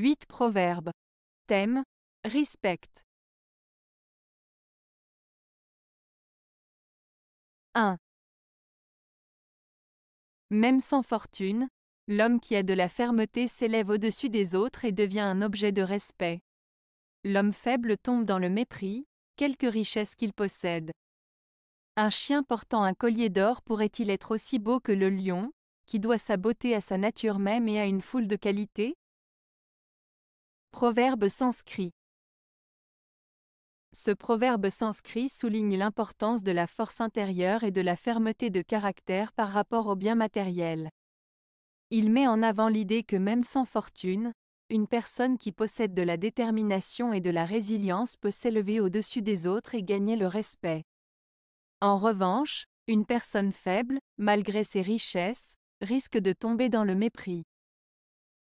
8 proverbes. Thème Respect. 1. Même sans fortune, l'homme qui a de la fermeté s'élève au-dessus des autres et devient un objet de respect. L'homme faible tombe dans le mépris, quelque richesse qu'il possède. Un chien portant un collier d'or pourrait-il être aussi beau que le lion, qui doit sa beauté à sa nature même et à une foule de qualités Proverbe sanscrit Ce proverbe sanscrit souligne l'importance de la force intérieure et de la fermeté de caractère par rapport au bien matériel. Il met en avant l'idée que même sans fortune, une personne qui possède de la détermination et de la résilience peut s'élever au-dessus des autres et gagner le respect. En revanche, une personne faible, malgré ses richesses, risque de tomber dans le mépris.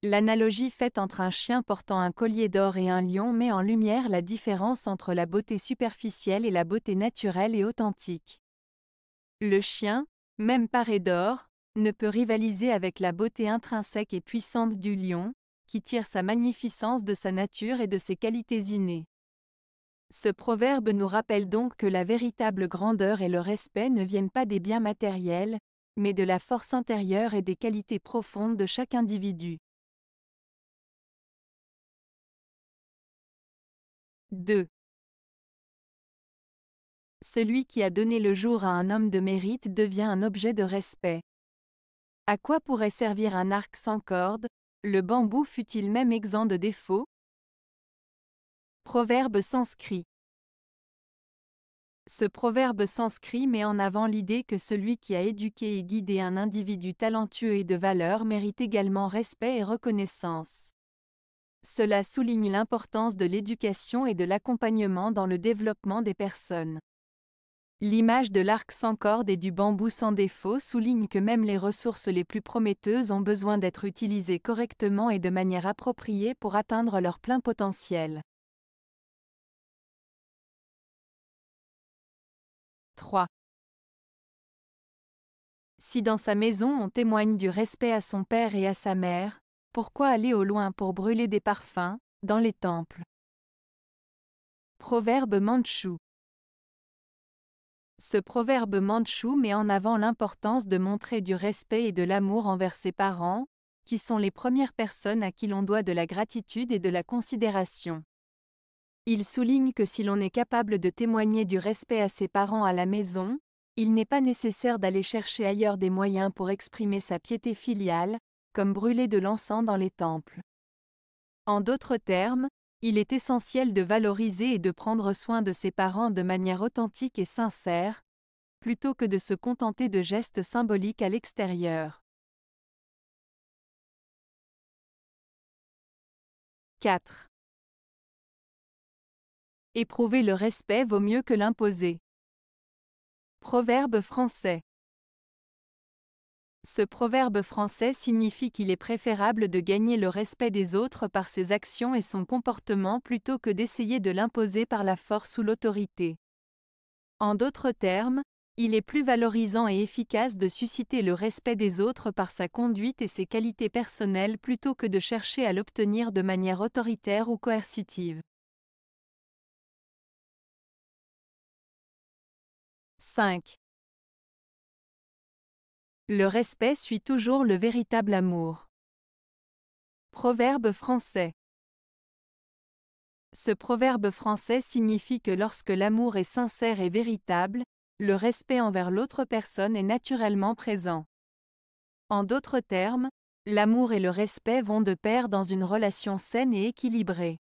L'analogie faite entre un chien portant un collier d'or et un lion met en lumière la différence entre la beauté superficielle et la beauté naturelle et authentique. Le chien, même paré d'or, ne peut rivaliser avec la beauté intrinsèque et puissante du lion, qui tire sa magnificence de sa nature et de ses qualités innées. Ce proverbe nous rappelle donc que la véritable grandeur et le respect ne viennent pas des biens matériels, mais de la force intérieure et des qualités profondes de chaque individu. 2. Celui qui a donné le jour à un homme de mérite devient un objet de respect. À quoi pourrait servir un arc sans corde Le bambou fut-il même exempt de défauts Proverbe sanscrit Ce proverbe sanscrit met en avant l'idée que celui qui a éduqué et guidé un individu talentueux et de valeur mérite également respect et reconnaissance. Cela souligne l'importance de l'éducation et de l'accompagnement dans le développement des personnes. L'image de l'arc sans corde et du bambou sans défaut souligne que même les ressources les plus prometteuses ont besoin d'être utilisées correctement et de manière appropriée pour atteindre leur plein potentiel. 3. Si dans sa maison on témoigne du respect à son père et à sa mère, pourquoi aller au loin pour brûler des parfums, dans les temples Proverbe mandchou. Ce proverbe mandchou met en avant l'importance de montrer du respect et de l'amour envers ses parents, qui sont les premières personnes à qui l'on doit de la gratitude et de la considération. Il souligne que si l'on est capable de témoigner du respect à ses parents à la maison, il n'est pas nécessaire d'aller chercher ailleurs des moyens pour exprimer sa piété filiale, comme brûler de l'encens dans les temples. En d'autres termes, il est essentiel de valoriser et de prendre soin de ses parents de manière authentique et sincère, plutôt que de se contenter de gestes symboliques à l'extérieur. 4. Éprouver le respect vaut mieux que l'imposer. Proverbe français. Ce proverbe français signifie qu'il est préférable de gagner le respect des autres par ses actions et son comportement plutôt que d'essayer de l'imposer par la force ou l'autorité. En d'autres termes, il est plus valorisant et efficace de susciter le respect des autres par sa conduite et ses qualités personnelles plutôt que de chercher à l'obtenir de manière autoritaire ou coercitive. 5. Le respect suit toujours le véritable amour. Proverbe français. Ce proverbe français signifie que lorsque l'amour est sincère et véritable, le respect envers l'autre personne est naturellement présent. En d'autres termes, l'amour et le respect vont de pair dans une relation saine et équilibrée.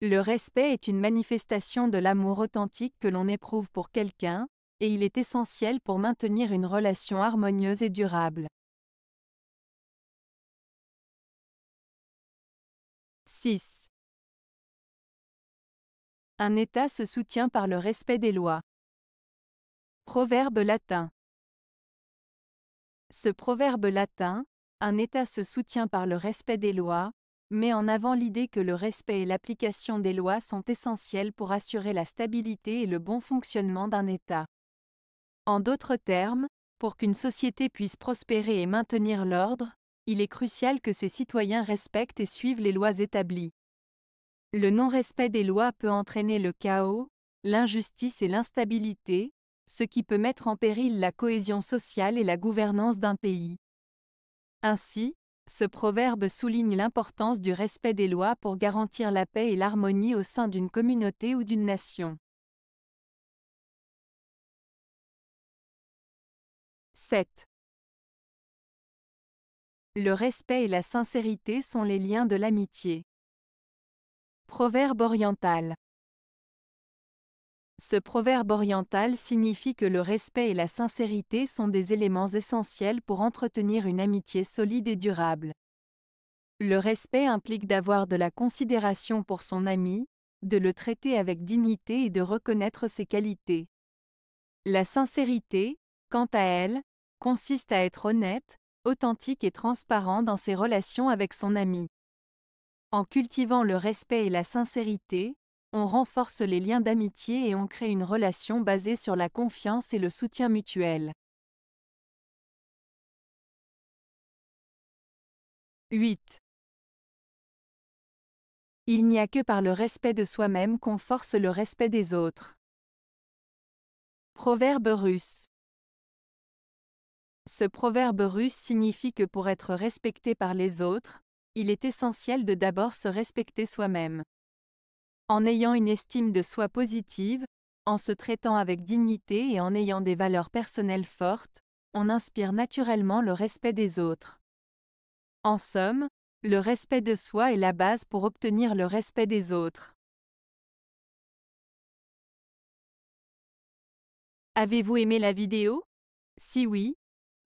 Le respect est une manifestation de l'amour authentique que l'on éprouve pour quelqu'un, et il est essentiel pour maintenir une relation harmonieuse et durable. 6. Un État se soutient par le respect des lois. Proverbe latin. Ce proverbe latin, un État se soutient par le respect des lois, met en avant l'idée que le respect et l'application des lois sont essentiels pour assurer la stabilité et le bon fonctionnement d'un État. En d'autres termes, pour qu'une société puisse prospérer et maintenir l'ordre, il est crucial que ses citoyens respectent et suivent les lois établies. Le non-respect des lois peut entraîner le chaos, l'injustice et l'instabilité, ce qui peut mettre en péril la cohésion sociale et la gouvernance d'un pays. Ainsi, ce proverbe souligne l'importance du respect des lois pour garantir la paix et l'harmonie au sein d'une communauté ou d'une nation. 7. Le respect et la sincérité sont les liens de l'amitié. Proverbe oriental. Ce proverbe oriental signifie que le respect et la sincérité sont des éléments essentiels pour entretenir une amitié solide et durable. Le respect implique d'avoir de la considération pour son ami, de le traiter avec dignité et de reconnaître ses qualités. La sincérité, quant à elle, consiste à être honnête, authentique et transparent dans ses relations avec son ami. En cultivant le respect et la sincérité, on renforce les liens d'amitié et on crée une relation basée sur la confiance et le soutien mutuel. 8. Il n'y a que par le respect de soi-même qu'on force le respect des autres. Proverbe russe. Ce proverbe russe signifie que pour être respecté par les autres, il est essentiel de d'abord se respecter soi-même. En ayant une estime de soi positive, en se traitant avec dignité et en ayant des valeurs personnelles fortes, on inspire naturellement le respect des autres. En somme, le respect de soi est la base pour obtenir le respect des autres. Avez-vous aimé la vidéo Si oui,